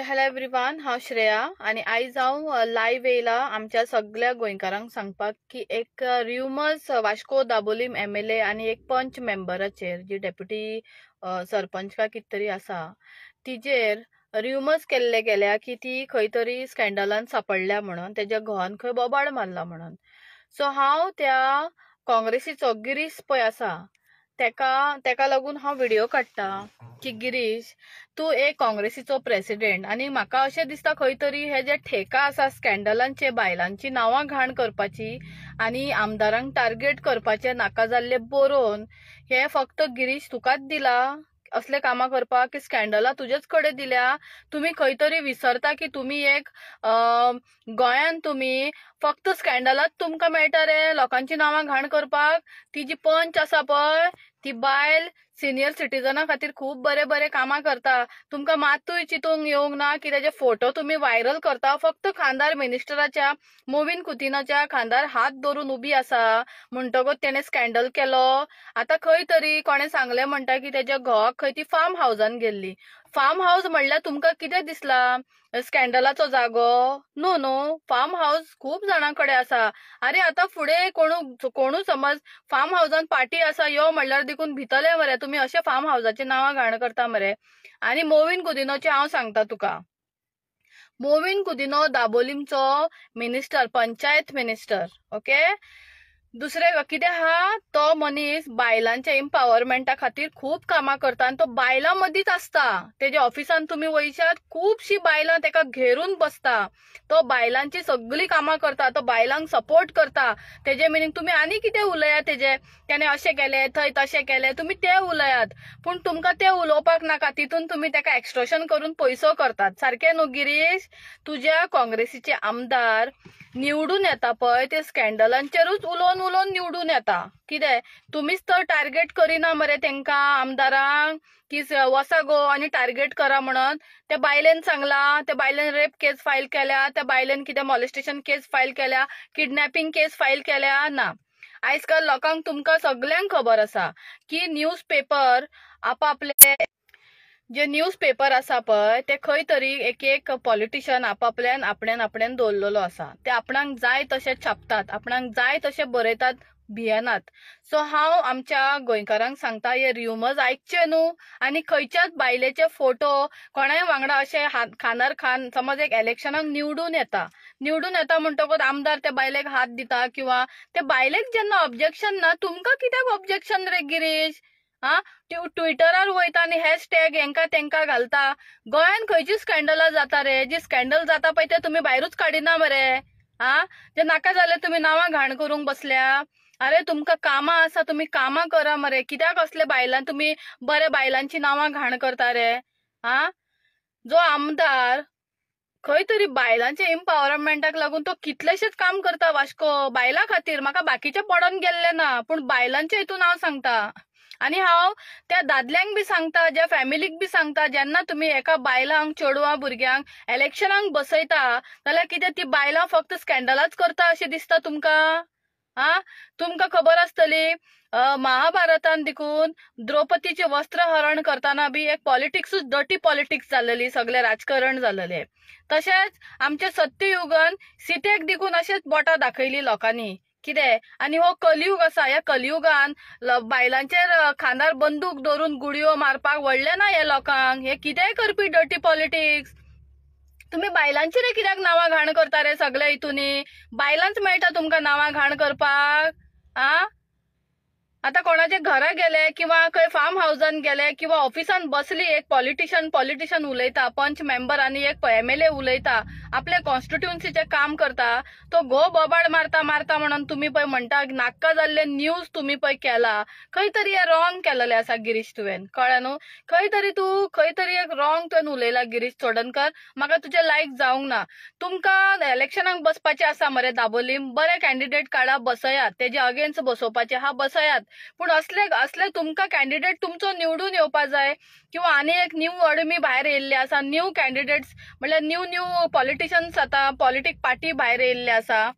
hello everyone हा श्रेया आणि आयज हांव लायव्ह येयला आमच्या सगळ्या गोंयकारांक सांगपाक की एक रिमर्स uh, uh, Vasco Dabolim M L A आनी एक पंच मेंबराचेर जी डेप्युटी uh, सरपंच का कितें तरी आसा तिजेर रिमर्स केल्ले गेल्या की ती खंय तरी स्कँडलान सापडल्या म्हणून तेज्या घोवान खंय बोबाड मारला म्हणून सो हांव त्या काँग्रेसीचो गिरीस पळय आसा तेका तेका लागून हा व्हिडिओ काडटा की गिरीश तू एक काँग्रेसीचो प्रेसिडेंट आणि म्हाका अशें दिसता खंय तरी हे जे ठेका असा स्कॅन्डलांचे बायलांची नांवां घाण करपाची आणि आमदारांक टार्गेट करपाचे नाका जाल्ले बरोवन हे फक्त गिरीश तुकाच दिला असले कामा करपाक की स्कॅन्डलां तुजेच कडे दिल्या तुम्ही खंय तरी विसरता की तुम्ही एक गोंयान तुम्ही फक्त स्कॅन्डलात तुमकां मेळटा रे लोकांची नांवां घाण करपाक ती जी पंच आसा पळय Tibail सिनियर सिटीजना खातीर खूप बरे बरे कामां करता तुमकां मातूय चितूंक येवंक ना की तेजे फोटो तुमी व्हायरल करता फक्त खांदार मिनिस्टराच्या मोविन कुतिनाच्या खांदार हात दवरून उबी आसा म्हणटकच तेणे स्कॅन्डल केलो आतां खंय तरी कोणें सांगलें म्हणटा की तेज्या घोवाक खंय ती फार्म हाऊसान गेल्ली फार्म हाऊस म्हणल्यार तुमकां कितें दिसला स्कॅन्डलाचो जागो नो नो फार्म हाऊस खूप जाणांकडे आसा आरे आतां फुडें कोणू कोणू समज फार्म हाऊसान पार्टी आसा यो म्हणल्यार देखून भितले मरे तुम्ही अशा फार्म हावसाची नावा घाण करता मरे आनी मोविन कुदिनोचे हांव सांगता तुका मोविन कुदिनो दाबोलीमचो मिनिस्टर पंचायत मिनिस्टर ओके दुसरे किती हा तो मनीस बायलांच्या एम्पावरमेंटा खातीर खूप कामां करता आणि तो बायलां मदींच आसता तेज्या ऑफिसान तुम्ही वयशात खूपशी बायलां तेका घेरून बसता तो बायलांची सगळी कामां करता तो बायलांक सपोर्ट करता तेजे मिनींग तुम्ही आणि कितें उलयात तेजे त्याने असे केले थंय तशें केलें तुमी तें उलयात पण तुमकां ते उलोवपाक नाका तिथून तुम्ही तेका एक्स्ट्रोशन करून पैसो करतात सारखे न्हू गिरीश तुज्या काँग्रेसीचे आमदार निवडून येता पळय ते स्कॅन्डलांचेरूच उलोवन उलोवन निवडून येता कितें तुमीच तर टार्गेट करिना मरे तेंका आमदारांक की वसा गो आनी टार्गेट करा म्हणून त्या बायलेन सांगला त्या बायलेन रेप केस फायल केल्या त्या बायलेन कितें मॉलिस्टेशन केस फायल केल्या किडनॅपिंग केस फायल केल्या ना आयज काल लोकांक तुमकां सगळ्यांक खबर आसा की न्यूज पेपर आपापले जे न्यूज पेपर आसा पळय ते खंय तरी एक एक पॉलिटिशियन आपापल्यान आपण्यान आपण्यान दवरलेलो आसा ते आपणाक जाय तशें छापतात आपणाक जाय तशें बरयतात भियेनात सो हांव आमच्या गोंयकारांक सांगता हे रियुमर्स आयकचे न्हू आनी खंयच्याच बायलेचे फोटो कोणाय वांगडा अशे खानार खान समज एक इलेक्शनाक निवडून येता निवडून येता म्हणटकच आमदार त्या बायलेक हात दिता किंवा ते बायलेक जेन्ना ऑब्जेक्शन ना तुमकां कित्याक ऑब्जेक्शन रे गिरीश हा ट्विटरार वयता आनी हॅशटॅग हेंका तेंका घालता गोंयान खंयची स्कॅन्डलां जाता रे जी स्कॅन्डल जाता पळय ते तुमी भायरूच काडिना मरे हा जे नाका जाले तुमी नांवां घाण करूंक बसल्या अरे तुमकां कामां आसा तुमी कामां करा मरे कित्याक असले बायलां तुमी बरे बायलांची नांवां घाण करता रे हा जो आमदार खंय तरी बायलांच्या एम्पावरमेंटाक लागून तो कितलेशेच काम करता वास्को बायलां खातीर म्हाका बाकीचे पडोन गेल्ले ना पूण बायलांच्या हितून हांव सांगता आणि हा त्या दादल्यांक बी सांगता ज्या फॅमिलीक बी सांगता ज्यांना तुम्ही एका बायलांक चेडवां भुरग्यांक इलेक्शनांक बसयता जाल्यार कितें ती बायलां फक्त स्कॅन्डलाच करता अशें दिसता तुमकां हा तुमकां खबर आसतली महाभारतान देखून द्रौपदीचे वस्त्र हरण करताना बी एक पॉलिटिक्सूच डटी पॉलिटिक्स जाल्लेली सगळे राजकारण जाल्लेले तशेंच आमच्या सत्ययुगान सीतेक देखून अशेंच बोटां दाखयली लोकांनी किदे आनी हो या आसा ह्या कलियुगान बायलांचेर खांदार बंदूक धरून गुडयो मारपाक वडले ना हे लोकांक हे कितेंय करपी डर्टी पॉलिटिक्स तुम्ही बायलांची रे कित्याक नावां घाण करता रे सगले हितुनी बायलांच मेळटा तुमकां नांवां घाण करपाक आ आता कोणाचे घरा गेले किंवा खंय फार्म हाऊसात गेले किंवा ऑफिसात बसली एक पॉलिटिशियन पॉलिटिशियन उलयता पंच मेंबर आणि एक एम एल ए उलयता आपले कॉन्स्टिट्युन्सीचे काम करता तो गो बबाड मारता मारता म्हणून तुम्ही पण म्हणता नाक्का जाल्ले न्यूज तुम्ही पण केला खंय तरी रॉंग केलेले असा गिरीश तुवें कळ्ळें न्हू खंय तरी तूं खंय तरी एक रॉंग तुवें उलयला गिरीश चोडणकर म्हाका तुझे लायक जावंक ना तुमकां इलेक्शनाक बसपाचे आसा मरे दाबोलीम बरे कॅन्डिडेट काडा बसयात तेजे अगेन्स्ट बसोवपाचे हा बसयात पण असले असले तुमकां कॅन्डिडेट तुमचं निवडून येवपा जाय किंवा आनी एक न्यू अडमी बाहेर येयल्ले असा न्यू कॅन्डिडेट्स म्हणजे न्यू न्यू पॉलिटिशियन्स आता पॉलिटिक पार्टी बाहेर येयल्ले असा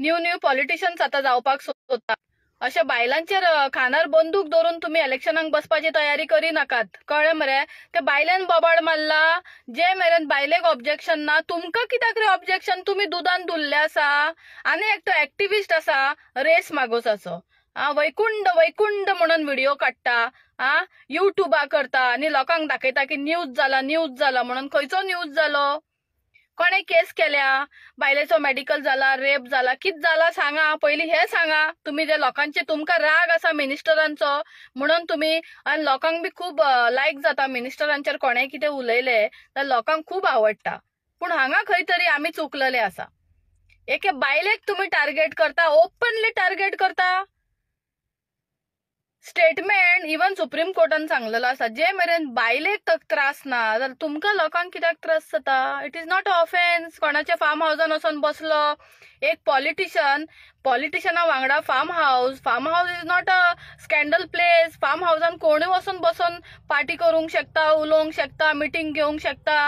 न्यू न्यू पॉलिटिशन्स आता जावपाक सोदता अशा बायलांचेर खानार बंदूक धरून तुम्ही इलेक्शनाक बसपाची तयारी नकात कळ्ळें मरे ते बायलेन बोबाड मारला जे मेरेन बायलेक ऑब्जेक्शन ना तुमकां कित्याक रे ऑब्जेक्शन तुम्ही दुदान दुल्ले आसा आनी एकटो एक्टिविस्ट आसा रेस मागोसाचो आ, वैकुंड वैकुंड म्हणून व्हिडिओ काडटा आ युट्यूबा करता आणि लोकांक दाखयता की न्यूज झाला न्यूज झाला म्हणून खंयचो न्यूज जालो कोणे केस केल्या बायलेचो मेडिकल झाला रेप झाला कित झाला सांगा पहिली हे सांगा तुम्ही जे लोकांचे तुमकां राग असा मिनिस्टरांचो म्हणून तुम्ही आणि लोकांक बी खूप लायक जाता मिनिस्टरांचेर कोणे कितें उलयलें तर लोकांक खूप आवडता पण हांगा खंय तरी आमी चुकलेले असा एके बायलेक तुम्ही टार्गेट करता ओपनली टार्गेट करता स्टेटमेंट इवन सुप्रीम कोर्टान सांगलेलो आसा जे मेरेन बायलेक तक त्रास ना जाल्यार तुमकां लोकांक कित्याक त्रास जाता it is not a offence कोणाच्या फार्म हावजान वचोन बसलो एक पॉलिटिशियन पॉलिटिशना वांगडा farm house farm house is not a scandal place farm हाऊसान कोणूय वचून बसून पार्टी करूंक शकता उलोवंक शकता मिटींग घेवंक शकता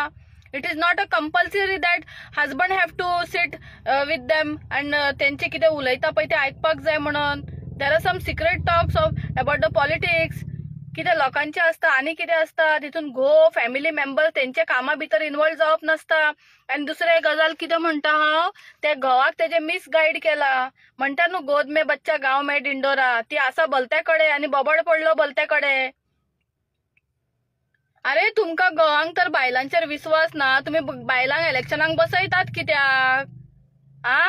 it is not a compulsory that husband have to sit with them and तेंचे कितें उलयता पळय ते आयकपाक जाय म्हणून there are some secret talks of about the politics किती लोकांचे आसता आणि कितें आसता तितून घो फॅमिली मेंबर त्यांच्या कामा भितर इन्वॉल्व जावप नासता आनी एक गजाल कितें म्हणता हा त्या घोवाक तेजे मिसगायड केला म्हणता न्हू गोद मे बच्चा गाव मे डिंडोरा ती आसा भलत्या आणि बबड पडलो बलत्याकडे अरे तुमका घोवांक तर बायलांचेर विश्वास ना तुम्ही बायलांक इलेक्शनांक बसयतात कित्याक आ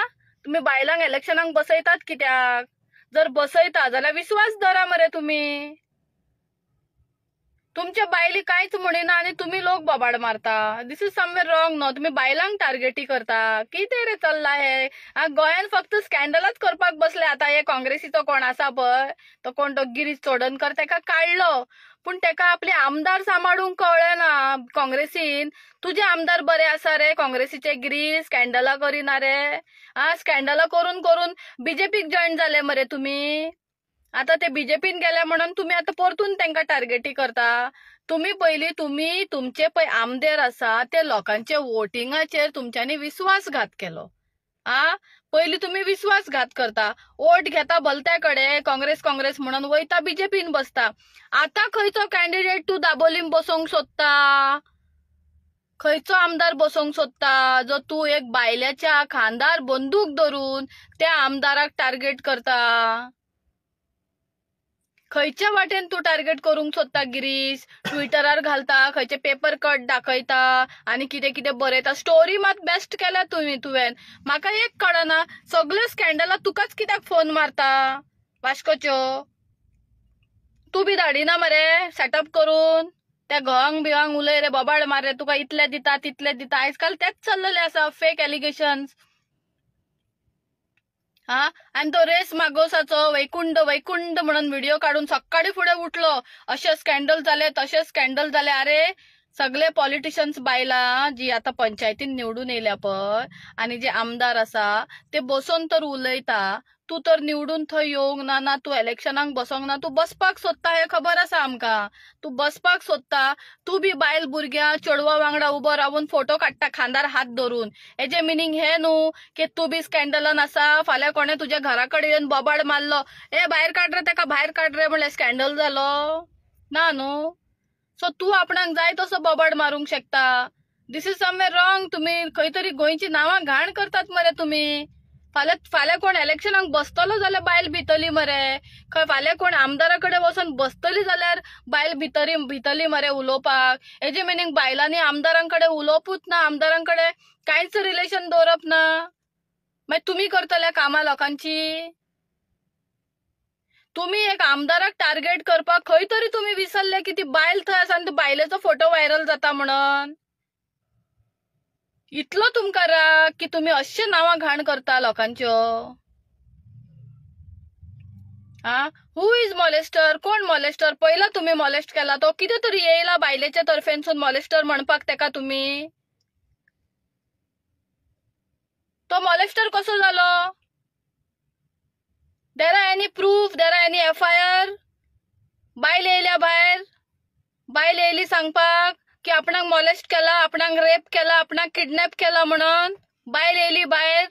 तुम्ही बायलांक इलेक्शनांक बसयतात कित्याक जर बसयता जाल्यार विश्वास धरा मरे तुम्ही तुमच्या बायली कायच म्हणिना आणि तुम्ही लोक बबाड मारता दिस इज समवेर रॉंग न्हू तुम्ही बायलांक टार्गेटी करता कितें रे चल्ला हे गोंयान फक्त स्कॅन्डलच करपाक बसले आता हे काँग्रेसीचो कोण आसा पण तो कोण तो गिरीश चोडणकर तेका काडलो पण तेका आपले आमदार सांबाळूंक कळ्ळें ना काँग्रेसीन तुझे आमदार बरे असा रे काँग्रेसीचे गिरी स्कॅन्डला करिना रे आ स्कॅन्डला करून करून बीजेपीक जॉईन झाले मरे तुम्ही आता ते बीजेपीन गेल्या म्हणून तुम्ही आता परतून त्यांना टार्गेटी करता तुम्ही पहिली तुम्ही तुमचे पळय आमदार असा ते लोकांचे वोटिंगाचे तुमच्यानी विश्वासघात केलो आ पहिली तुम्ही विश्वासघात करता वोट घेता बलत्याकडे काँग्रेस काँग्रेस म्हणून वयता बीजेपीन बसता आता खंयचो कॅन्डिडेट तू दाबोलीन बसोंक सोदता खंयचो आमदार बसोंक सोदता जो तू एक बायल्याच्या खांदार बंदूक धरून त्या आमदाराक टार्गेट करता खयच्या वाटेन तू टार्गेट करूंक सोदता गिरीश ट्विटरार घालता खंयचे पेपर कट दाखयता आनी कितें कितें बरयता स्टोरी मात बेस्ट केल्या तुवें तुवें म्हाका एक कळना सगळे स्कँडला तुकाच कित्याक फोन मारता वास्कोच्यो तूं बी धाडिना मरे सेटअप करून त्या घोवांक बिवांग उलय रे बोबाड मार रे तुका इतले दिता तितले दिता काल तेच चाललेले आसा फेक एलिगेशन हा आणि तो रेस मागोसाचो वैकुंड वैकुंड म्हणून व्हिडिओ काढून सकाळी फुडे उठलो असे स्कॅन्डल झाले तसे स्कॅन्डल झाले अरे सगळे पॉलिटिशियन्स बायला जी आता पंचायतीन निवडून येल्या पण आणि जे आमदार असा ते बसून तर उलयता तू तर निवडून थंय येवंक ना ना तू इलेक्शनाक बसोंक ना तू बसपाक सोदता हे खबर आसा आमकां तू बसपाक सोदता तू बी बायल भुरग्यां चेडवां वांगडा उबो रावून फोटो काडटा खांदार हात धरून हेजे मिनींग हे न्हू की तू बी स्कॅन्डलान आसा फाल्यां कोणें तुज्या घरा कडेन येवन बोबाड मारलो हे भायर काड रे ताका भायर काड रे म्हणल्यार स्कॅन्डल जालो ना न्हू सो तू आपणाक जाय तसो बोबाड मारूंक शकता दीस इज समवेर रॉंग तुमी खंय तरी गोंयची नांवां घाण करतात मरे तुमी फाल्यां फाल्यां कोण इलेक्शनाक बसतलो जाल्यार बायल भितली मरे खंय फाल्यां कोण आमदारा कडेन वचून बसतली जाल्यार बायल भितरी भितली मरे उलोवपाक हेजे मिनींग बायलांनी आमदारां कडेन उलोवपूच ना आमदारां कडेन कांयच रिलेशन दवरप ना मागीर तुमी करतल्या कामां लोकांची तुम्ही एक आमदाराक टार्गेट करपाक खंय तरी तुमी विसरले की ती बायल थंय आसा आनी बायलेचो फोटो व्हायरल जाता म्हणून इतलो तुमकां राग की तुम्ही अशे नांवां घाण करता लोकांच्यो आ हू इज मॉलेस्टर कोण मॉलेस्टर पहिला तुम्ही मॉलेस्ट केला तो किती तरी येयला बायलेच्या तर्फेनसून मॉलेस्टर म्हणपाक तेका तुम्ही तो मॉलेस्टर कसो झालो there are any proof there are any F I R बायल येयल्या भायर बायल येयली सांगपाक की आपणाक मॉलेस्ट केला आपणाक रेप केला आपणाक किडनॅप केला म्हणून बायल येयली बाहेर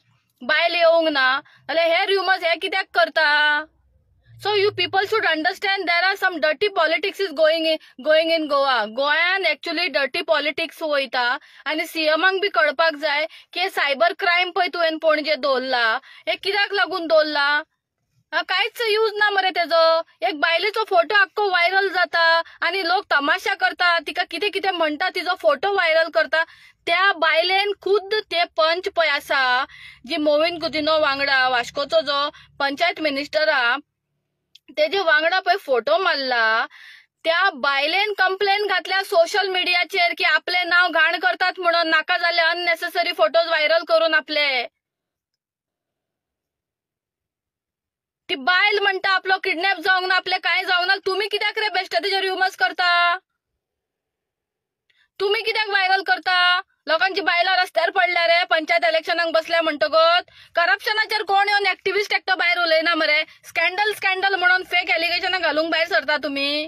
बायल येवंक ना जाल्यार हे रुमर्स हे कित्याक करता so you people should understand there are some dirty politics is going going in Goa गोंयान एक्च्युली डर्टी पॉलिटिक्स वयता आणि सीएमांक बी कळपाक जाय की सायबर क्रायम पण तुवें पणजे दवरला हे कित्याक लागून दवरला काहीच यूज ना मरे त्याचं एक बायलेचो फोटो अख्खो व्हायरल जाता आणि लोक तमाशा करता तिका किती किती म्हणटा तिचा फोटो व्हायरल करता त्या बायलेन खुद्द ते पंच पय आसा जी मोविन कुदिनो वांगडा वास्कोचो जो पंचायत मिनिस्टर हा तेजे वांगडा पण फोटो मारला त्या बायलेन कंप्लेन घातल्या सोशल मिडियाचेर की आपले नाव घाण करतात म्हणून नाका झाले अननेसेसरी फोटोज व्हायरल करून आपले ती बायल म्हणता आपलो किडनॅप जावंक ना आपले काय जावंक ना तुम्ही कित्याक रे बेश्टे तेजेर युमस करता तुम्ही कित्याक व्हायरल करता लोकांची बायला रस्त्यावर पडल्या रे पंचायत इलेक्शनाक बसल्या म्हणतगत करप्शनाचेर कोण येवन ऍक्टिव्हिस्ट एकटो भायर उलयना मरे स्कॅन्डल स्कॅन्डल म्हणून फेक एलिगेशनां घालूंक भायर सरता तुम्ही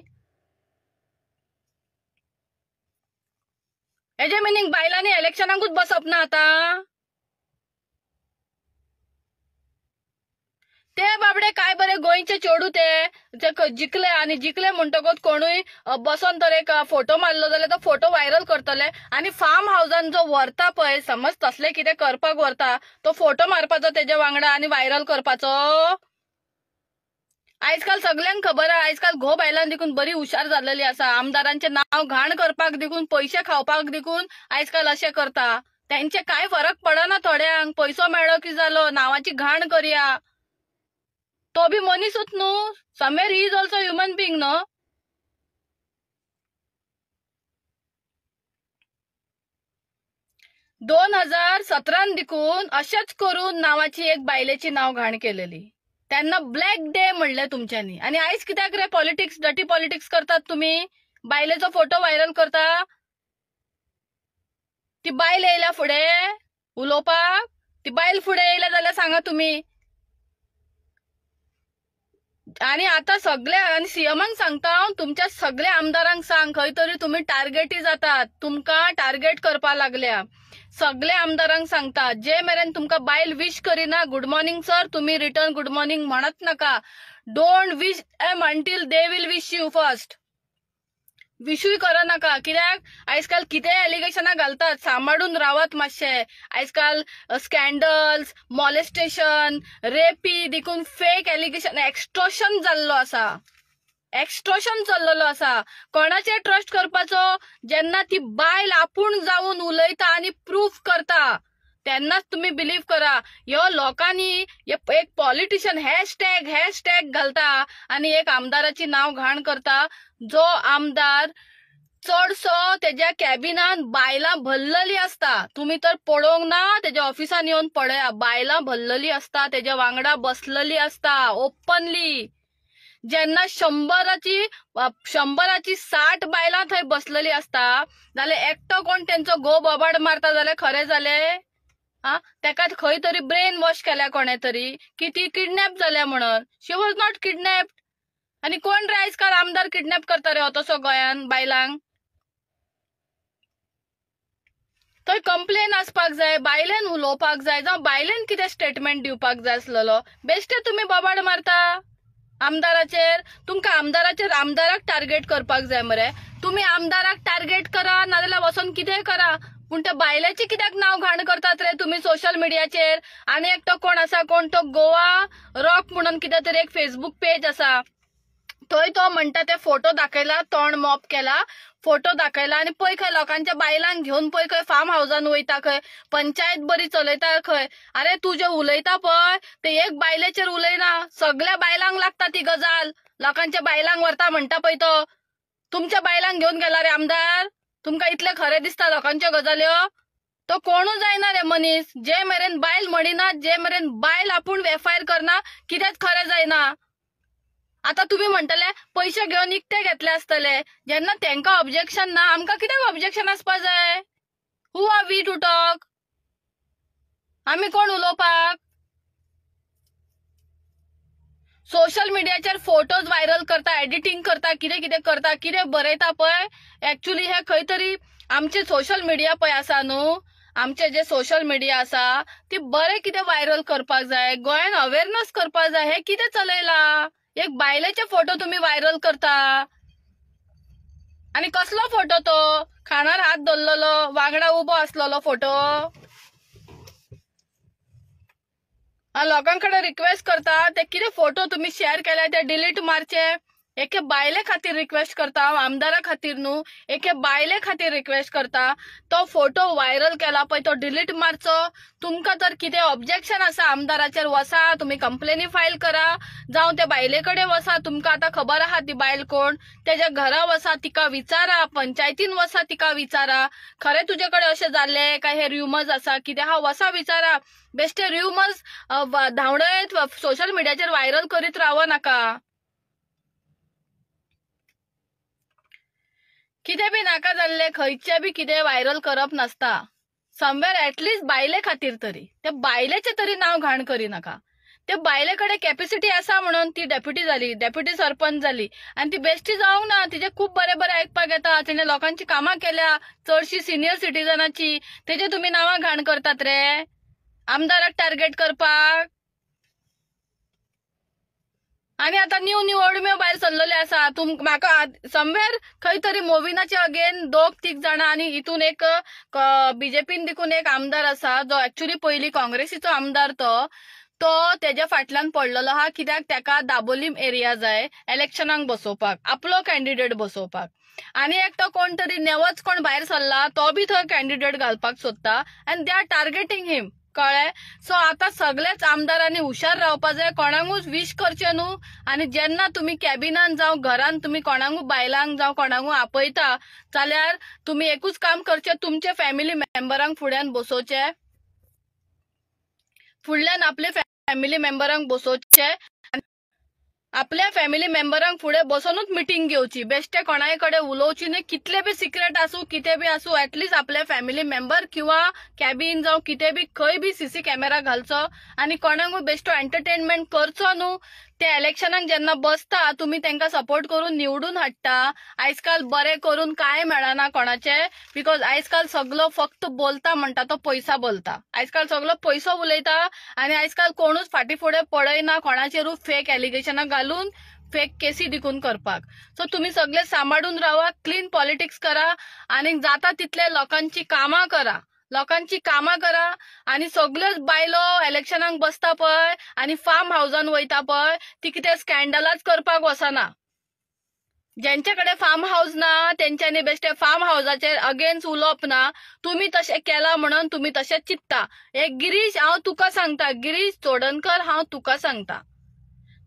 हेजे मिनींग बायलांनी इलेक्शनांकूच बसप ना आता ते बाबडे काय बरे गोयचे चोडू ते जे जिकले आणि जिकले म्हणटकच कोणूय बसून तर एक फोटो मारलो जाल्यार तो फोटो व्हायरल करतले आणि फार्म हाऊसान जो व्हरता पळय समज तसले कितें करपाक व्हरता तो फोटो मारपाचो त्याच्या वांगडा आणि व्हायरल करपाचो काल सगळ्यांक खबर आहे काल घो बायलां देखून बरी हुशार झालेली असा आमदारांचे नाव घाण करपाक देखून पैसे खावपाक देखून काल असे करता त्यांचे काय फरक पडना थोड्यांक पैसो मेळ्ळो की झालो नावाची घाण करया तो बी मनीसच न्हू समेर इज ऑल्सो ह्युमन बिंग न्हू दोन हजार सतरान देखून अशेंच करून नावाची एक बायलेची नाव घाण केलेली त्यांना ब्लॅक डे म्हणले तुमच्यानी आणि आयज कित्याक रे पॉलिटिक्स डटी पॉलिटिक्स करतात तुम्ही बायलेचा फोटो व्हायरल करता ती बायल येयल्या फुडें उलोवपाक ती बायल फुडें येयल्या जाल्यार सांगा तुम्ही आणि आता सगळ्या आणि सीएमांक सांगता हांव तुमच्या सगळ्या आमदारांक सांग खंय तरी तुमी टार्गेटी जातात तुमकां टार्गेट करपा लागल्या सगळे आमदारांक सांगता जे मेरेन तुमकां बायल wish Kareena good morning sir तुम्ही रिटर्न गुड मॉर्निंग म्हणत नका don't wish M until they will wish you first विशूय करनाका कित्याक काल किती एलिगेशनां घालतात सांबाळून रावत मातशें काल स्कॅन्डल्स मॉलेस्टेशन रेपी देखून फेक एलिगेशन एक्स्ट्रोशन जाल्लो आसा एक्स्ट्रोशन चल्लेलो आसा कोणाचे ट्रस्ट करपाचो जेन्ना ती बायल आपूण जावन उलयता आनी प्रूफ करता त्यांनाच तुम्ही बिलीव्ह करा यो लोकांनी एक पॉलिटिशियन हॅशटॅग हॅशटॅग घालता आणि एक आमदाराची नाव घाण करता जो आमदार चडसो त्याच्या कॅबिनान बायलां भरलेली असता तुम्ही तर पळोवंक ना त्याच्या ऑफिसान येऊन पळया बायलां भरलेली असता त्याच्या वांगडा बसलेली असता ओपनली जेन्ना शंबराची शंबराची साठ बायलां थंय बसलेली असता जाल्यार एकटो कोण त्यांचा गो बोबाड मारता जाल्यार खरें जालें आ त्याका खंय तरी ब्रेन वॉश केल्या कोणे तरी की ती किडनॅप जाल्या म्हणून शी वॉज नॉट किडनॅप आणि कोण रे काल आमदार किडनॅप करता रे हो तसो गोंयान बायलांक थंय कंप्लेन आसपाक जाय बायलेन उलोवपाक जाय जावं बायलेन कितें स्टेटमेंट दिवपाक जाय आसलेलो बेश्टे तुमी बोबाड मारता आमदाराचेर तुमकां आमदाराचेर आमदाराक टार्गेट करपाक जाय मरे तुमी आमदाराक टार्गेट करा नाजाल्यार वचोन कितें करा पण त्या बायलाचे कित्याक नाव घाण करतात रे तुम्ही सोशल मिडियाचेर आणि एकटो कोण असा कोण तो गोवा रॉक म्हणून कितें तरी एक फेसबुक पेज असा थंय तो म्हणटा ते फोटो दाखयला तोंड मॉप केला फोटो दाखयला आणि पय खंय लोकांच्या बायलांक घेऊन पय खंय फार्म हावसान वयता खंय पंचायत बरी चलयता खंय अरे तू जे उलयता पळय ते एक बायलेचेर उलयना सगळ्या बायलांक लागता ती गजाल लोकांच्या बायलांक व्हरता म्हणटा पय तो तुमच्या बायलांक घेऊन गेला रे आमदार तुमका इतले खरे दिसता लोकांच्यो गजाल्यो तो कोणू जायना रे मनीस जे मेरेन बायल म्हणिना जे मेरेन बायल आपूण वेफायर करना कितेंच खरें जायना आता तुम्ही म्हणटले पैसे घेवन इकते घेतले आसतले जेन्ना तेंकां ऑब्जेक्शन ना आमकां कित्याक ऑब्जेक्शन आसपा जाय who are we to talk आमी कोण उलोवपाक सोशल मिडियाचेर फोटोज व्हायरल करता एडिटींग करता कितें कितें करता किरे बरयता पळय ऍक्च्युली हे खंय तरी आमचे सोशल मिडिया पळय आसा न्हू आमचे जे सोशल मिडिया आसा ती बरे कितें व्हायरल करपाक जाय गोंयान अवेअरनेस करपाक जाय हे कितें चलयला एक बायलेचे फोटो तुम्ही व्हायरल करता आणि कसलो फोटो तो खाणार हात धरलेलो वांगडा उबो आसलेलो फोटो लोकांकडे रिक्वेस्ट करता ते किती फोटो तुम्ही शेअर केले ते डिलीट मारचे एके बायले खातीर रिक्वेस्ट करता हांव आमदारा खातीर न्हू एके बायले खातीर रिक्वेस्ट करता तो फोटो व्हायरल केला पळय तो डिलीट मारचो तुमकां तर कितें ऑब्जेक्शन आसा आमदाराचेर वसा तुमी कंप्लेनी फायल करा जावं ते बायले कडेन वसा तुमकां आतां खबर आहा ती बायल कोण तेज्या घरा वसा तिका विचारा पंचायतीन वसा तिका विचारा खरें तुजे कडेन अशें जाल्लें काय हे रुमर्स आसा कितें हांव वसा विचारा बेश्टे रुमर्स धांवडयत सोशल मिडियाचेर व्हायरल करीत रावनाका कितें बी नाका जाल्ले खंयचे बी कितें व्हायरल करप नसता समवेर ऍटलिस्ट बायले खातीर तरी त्या बायलेचे तरी नाव घाण करिनाका त्या बायले कडेन कॅपेसिटी आसा म्हणून ती डेप्युटी जाली डेप्युटी सरपंच जाली आणि ती बेस्टी जाऊ ना तिचे खूप बरे बरे आयकपाक येता तिने लोकांची कामां केल्या चडशी सिनियर सिटीजनाची तेजे तुमी नांवां घाण करतात रे आमदाराक टार्गेट करपाक आणि आता न्यू न्यू अडम्यो बाहेर चाललेले असा तुम समवेर खंय तरी मोविनाचे अगेन दोग तीग जाणां आणि इथून एक बीजेपीन देखून एक आमदार असा जो एक्च्युली पहिली काँग्रेसीचो आमदार तो तो त्याच्या फाटल्यान पडलेलो हा कित्याक ताका दाबोलीम एरिया जाय इलेक्शनाक बसोवपाक आपलो कॅन्डिडेट बसोवपाक आणि एक तो कोण तरी नेवच कोण भायर सरला तो बी थंय कॅन्डिडेट घालपाक सोदता अँड दे आर टार्गेटींग हिम कळे सो आता सगळेच आमदारांनी हुशार रावपा जाय कोणाकूच विश करचे न्हू आणि जेन्ना तुम्ही कॅबिनान जावं घरान तुम्ही कोणाकू बायलांक जावं कोणाकू आपयता जाल्यार तुम्ही एकूच काम करचे तुमचे फॅमिली मेंबरांक फुड्यान बसोवचे फुडल्यान आपले फॅमिली मेंबरांक बसोवचे आपल्या फॅमिली मेंबरांक फुडें बसोनूच मिटींग घेऊची बेश्टे कोणाय कडेन उलोवची कितले बी सिक्रेट असू किती बी आसूं एटलीस्ट आपल्या फॅमिली मेंबर किंवा कॅबीन जावं किती बी खंय सीसी कॅमेरा घालचो आणि कोणाकूय बेस्टो एंटरटेनमेंट करचो न्हू ते इलेक्शनाक जेन्ना बसता तुम्ही त्यांना सपोर्ट करून निवडून हाडटा काल बरे करून काय मेळना कोणाचे बिकॉज काल सगलो फक्त बोलता म्हणता तो पैसा बोलता काल सगलो पयसो उलयता आनी काल कोणूच फाटी फुडें पळयना कोणाचेरूच फेक एलिगेशनां घालून फेक केसी दिकून करपाक सो तुम्ही सगळे सांभाळून रावा क्लीन पॉलिटिक्स करा आणि जाता तितले लोकांची कामां करा लोकांची कामा करा आणि सगळ्योच बायलो इलेक्शनाक बसता पळय आनी फार्म हावसान वयता पळय ती कितें स्कॅन्डलाच करपाक वसना ज्यांच्याकडे फार्म हाऊस ना तेंच्यांनी बेश्टे फार्म हाऊसचे अगेन्स्ट उलोवप ना तुमी तशें केला म्हणून तुम्ही तसे चित्ता हे गिरीश हांव तुका सांगता गिरीश चोडणकर हांव तुका सांगता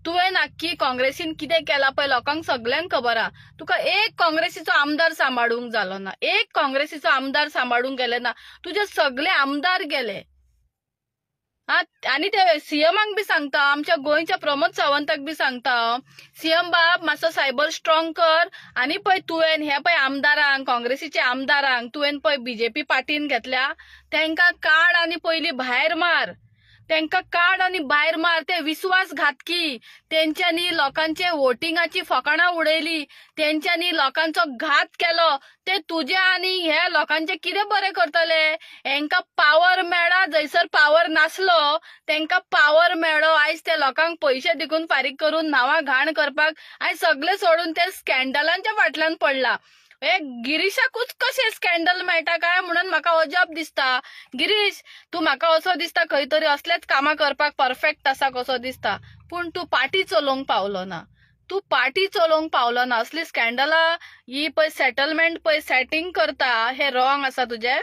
तुवें नक्की काँग्रेसीन कितें केला पळय लोकांक सगळ्यांक खबर आहा तुका एक काँग्रेसीचो आमदार सांबाळूंक जालो ना एक काँग्रेसीचो आमदार सांबाळूंक गेले ना तुजे सगळे आमदार गेले आनी ते सीएमांक बी सांगता आमच्या गोंयच्या प्रमोद सावंताक बी सांगता सीएम बाब मातसो सायबर स्ट्रॉंग कर आनी पळय तुवें हे पळय आमदारांक काँग्रेसीच्या आमदारांक तुवें पळय बीजेपी पार्टीन घेतल्या त्यांना काड आनी पयलीं भायर मार त्यांका काड आणि बाहेर मार ते विश्वासघातकी त्यांच्यानी लोकांचे वोटिंगाची फकाणां उडयली त्यांच्यानी लोकांचा घात केलो ते तुझे आणि हे लोकांचे किती बरे करतले यांना पॉवर मेळा जयसर पॉवर नासलो त्यांना पॉवर मेळो आज ते लोकांक पैसे देखून फारीक करून नावा घाण करपाक आयज सगळे सोडून ते स्कॅन्डलांच्या फाटल्यान पडला ए गिरीशाकूच कशें स्कॅन्डल मेळटा काय म्हणून म्हाका अजाप दिसता गिरीश तू म्हाका असो दिसता खंय तरी असलेच कामां करपाक परफेक्ट आसा कसो दिसता पूण तूं पाटी चलोवंक पावलो ना तू पार्टी चलोवंक पावलो ना असली स्कॅन्डलां ही पळय सेटलमेंट पळय सेटींग करता हे रॉंग आसा तुझे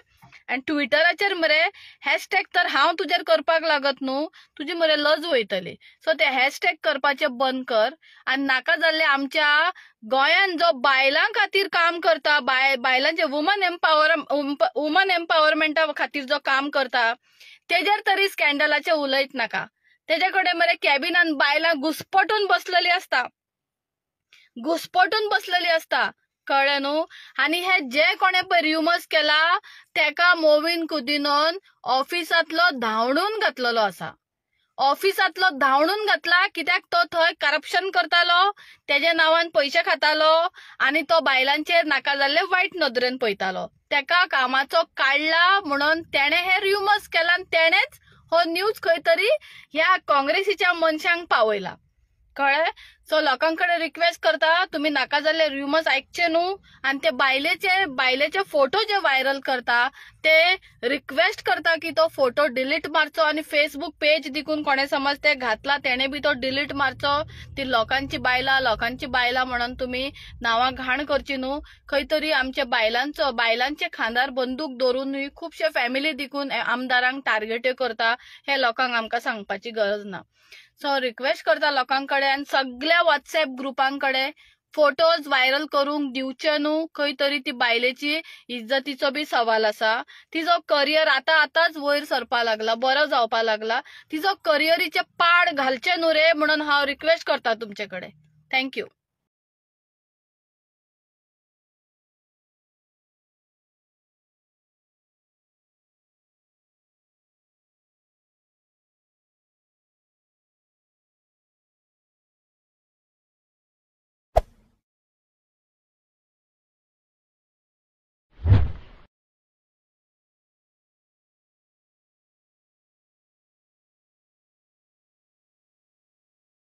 आणि ट्विटराचेर मरे हॅशटॅग तर हांव तुजेर करपाक लागत न्हू तुजी मरे लज वयतली सो ते हॅशटॅग करपाचे बंद कर आणि नाका जाल्ले आमच्या गोयांत जो बायलां खातीर काम करता बाय बायलांचे वुमन एम्पावर वुमन एम्पावरमेंटा खातीर जो काम करता तेजेर तरी स्कॅन्डलाचे उलयत नाका तेजे कडेन मरे कॅबिनान बायलां घुसपटून बसलेली आसता घुसपटून बसलेली आसता कळ्ळें न्हू आणि हे जे कोणी पण रिमर्स केला त्याका मोविन कुदिनोन ऑफिसांतलो धांवडून घातलेलो असा ऑफिसांतलो धांवडून घातला कित्याक तो थंय करप्शन करतालो त्याच्या नावान पैसे खातालो आणि तो बायलांचेर नाका जाल्ले वाईट नदरेन पळयतालो त्याका कामाचो काढला म्हणून त्याने हे रिमर्स केला आणि त्यानेच हो न्यूज खरी तरी ह्या काँग्रेसीच्या मनशांक पावयला कळे सो लोकांकडे रिक्वेस्ट करता तुम्ही नाका झाले रुमर्स ऐकचे नू आणि ते बायलेचे बायलेचे फोटो जे व्हायरल करता ते रिक्वेस्ट करता की तो फोटो डिलीट मारचो आणि फेसबुक पेज देखून कोणे समज ते घातला त्याने बी तो डिलीट मारचो ती लोकांची बायला लोकांची बायला म्हणून तुम्ही नावा घाण करची नू खरी तरी आमच्या बायलांचो बायलांचे खांदार बंदूक दोरून खूपशे फॅमिली देखून आमदारांक टार्गेट करता हे लोकांक आमकां सांगपाची गरज ना सो रिक्वेस्ट करता लोकांकडे आणि सगळ्या व्हॉट्सअप ग्रुपांकडे फोटोज व्हायरल करूंक दिवचे न्हू खंय तरी ती बायलेची इज्जतीचो बी सवाल असा तिजो करियर आता आताच वयर सरपा लागला बरो जावपा लागला तिजो करियरीचे पाड घालचे न्हू रे म्हणून हा रिक्वेस्ट करता तुमचे कडेन थँक्यू